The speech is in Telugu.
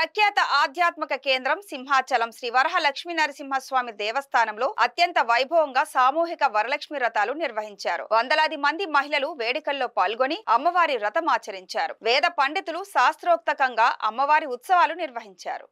ప్రఖ్యాత ఆధ్యాత్మిక కేంద్రం సింహాచలం శ్రీ వరహ లక్ష్మీ నరసింహస్వామి దేవస్థానంలో అత్యంత వైభవంగా సామూహిక వరలక్ష్మి రథాలు నిర్వహించారు వందలాది మంది మహిళలు వేడుకల్లో పాల్గొని అమ్మవారి రథం ఆచరించారు వేద పండితులు శాస్త్రోక్తకంగా అమ్మవారి ఉత్సవాలు నిర్వహించారు